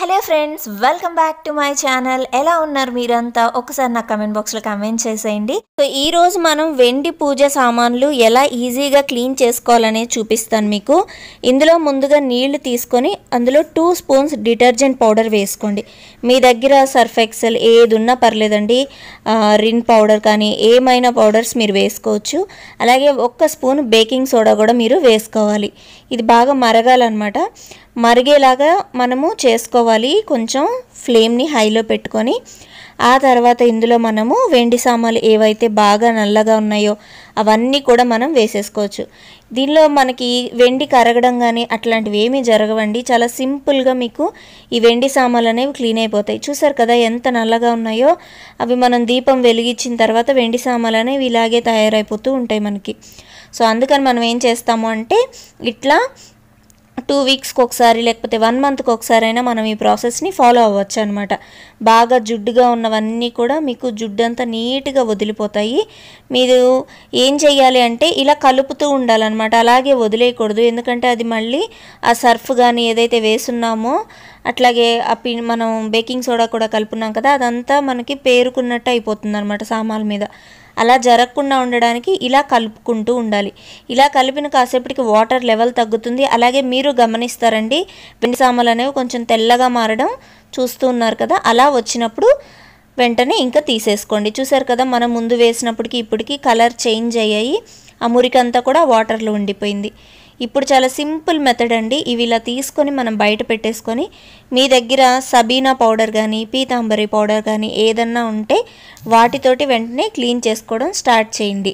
hello friends welcome back to my channel ఎలా ఉన్నారు మీరంతా ఒకసారి నా కమెంట్ బాక్స్లో కమెంట్ చేసేయండి సో ఈ రోజు మనం వెండి పూజ సామాన్లు ఎలా ఈజీగా క్లీన్ చేసుకోవాలనే చూపిస్తాను మీకు ఇందులో ముందుగా నీళ్లు తీసుకొని అందులో టూ స్పూన్స్ డిటర్జెంట్ పౌడర్ వేసుకోండి మీ దగ్గర సర్ఫెక్సెల్ ఏది ఉన్నా పర్లేదండి రిన్ పౌడర్ కానీ ఏమైనా పౌడర్స్ మీరు వేసుకోవచ్చు అలాగే ఒక్క స్పూన్ బేకింగ్ సోడా కూడా మీరు వేసుకోవాలి ఇది బాగా మరగాలన్నమాట మరిగేలాగా మనము చేసుకోవాలి వేసుకోవాలి కొంచెం ఫ్లేమ్ని హైలో పెట్టుకొని ఆ తర్వాత ఇందులో మనము వెండి సామాలు ఏవైతే బాగా నల్లగా ఉన్నాయో అవన్నీ కూడా మనం వేసేసుకోవచ్చు దీనిలో మనకి వెండి కరగడం కానీ అట్లాంటివి ఏమీ జరగవండి చాలా సింపుల్గా మీకు ఈ వెండి సామాన్లు అనేవి క్లీన్ అయిపోతాయి చూసారు కదా ఎంత నల్లగా ఉన్నాయో అవి మనం దీపం వెలిగించిన తర్వాత వెండి సామాన్లు అనేవి ఇలాగే తయారైపోతూ ఉంటాయి మనకి సో అందుకని మనం ఏం చేస్తాము అంటే ఇట్లా టూ వీక్స్కి ఒకసారి లేకపోతే వన్ మంత్కి ఒకసారి అయినా మనం ఈ ప్రాసెస్ని ఫాలో అవ్వచ్చు అనమాట బాగా జుడ్డుగా ఉన్నవన్నీ కూడా మీకు జుడ్డు అంతా నీట్గా వదిలిపోతాయి మీరు ఏం చేయాలి అంటే ఇలా కలుపుతూ ఉండాలన్నమాట అలాగే వదిలేయకూడదు ఎందుకంటే అది మళ్ళీ ఆ సర్ఫ్ కానీ ఏదైతే వేసున్నామో అట్లాగే ఆ పి మనం బేకింగ్ సోడా కూడా కలుపున్నాం కదా అదంతా మనకి పేరుకున్నట్టు అయిపోతుంది అనమాట సామాన్ మీద అలా జరగకుండా ఉండడానికి ఇలా కలుపుకుంటూ ఉండాలి ఇలా కలిపిన కాసేపటికి వాటర్ లెవెల్ తగ్గుతుంది అలాగే మీరు గమనిస్తారండి పిండి సామాన్లు అనేవి కొంచెం తెల్లగా మారడం చూస్తూ ఉన్నారు కదా అలా వచ్చినప్పుడు వెంటనే ఇంకా తీసేసుకోండి చూసారు కదా మనం ముందు వేసినప్పటికి ఇప్పటికి కలర్ చేంజ్ అయ్యాయి ఆ మురికంతా కూడా వాటర్లో ఉండిపోయింది ఇప్పుడు చాలా సింపుల్ మెథడ్ అండి ఇవి ఇలా తీసుకొని మనం బయట పెట్టేసుకొని మీ దగ్గర సబీనా పౌడర్ కానీ పీతాంబరి పౌడర్ కానీ ఏదన్నా ఉంటే వాటితోటి వెంటనే క్లీన్ చేసుకోవడం స్టార్ట్ చేయండి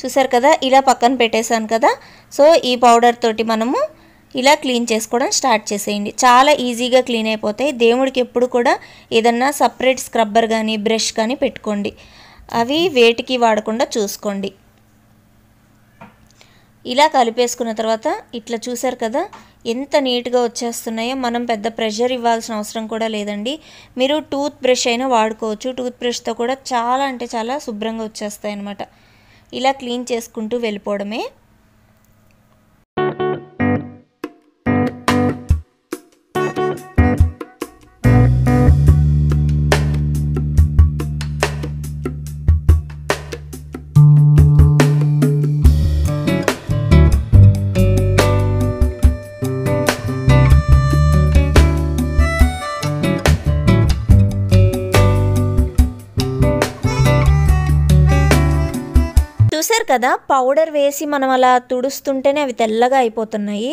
చూసారు కదా ఇలా పక్కన పెట్టేశాను కదా సో ఈ పౌడర్ తోటి మనము ఇలా క్లీన్ చేసుకోవడం స్టార్ట్ చేసేయండి చాలా ఈజీగా క్లీన్ అయిపోతాయి దేవుడికి ఎప్పుడు కూడా ఏదన్నా సపరేట్ స్క్రబ్బర్ కానీ బ్రష్ కానీ పెట్టుకోండి అవి వేటికి వాడకుండా చూసుకోండి ఇలా కలిపేసుకున్న తర్వాత ఇట్లా చూసారు కదా ఎంత నీట్గా వచ్చేస్తున్నాయో మనం పెద్ద ప్రెషర్ ఇవ్వాల్సిన అవసరం కూడా లేదండి మీరు టూత్ బ్రష్ అయినా వాడుకోవచ్చు టూత్ బ్రష్తో కూడా చాలా అంటే చాలా శుభ్రంగా వచ్చేస్తాయి అన్నమాట ఇలా క్లీన్ చేసుకుంటూ వెళ్ళిపోవడమే కదా పౌడర్ వేసి మనం అలా తుడుస్తుంటేనే అవి తెల్లగా అయిపోతున్నాయి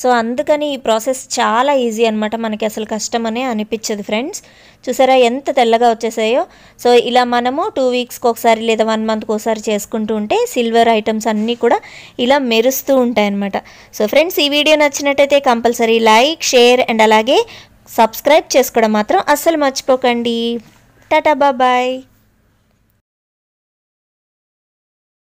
సో అందుకని ఈ ప్రాసెస్ చాలా ఈజీ అనమాట మనకి అసలు కష్టమనే అనిపించదు ఫ్రెండ్స్ చూసారా ఎంత తెల్లగా వచ్చేసాయో సో ఇలా మనము టూ వీక్స్కి ఒకసారి లేదా వన్ మంత్కి ఒకసారి చేసుకుంటూ ఉంటే సిల్వర్ ఐటమ్స్ అన్నీ కూడా ఇలా మెరుస్తూ ఉంటాయన్నమాట సో ఫ్రెండ్స్ ఈ వీడియో నచ్చినట్టయితే కంపల్సరీ లైక్ షేర్ అండ్ అలాగే సబ్స్క్రైబ్ చేసుకోవడం మాత్రం అస్సలు మర్చిపోకండి టాటా బాబాయ్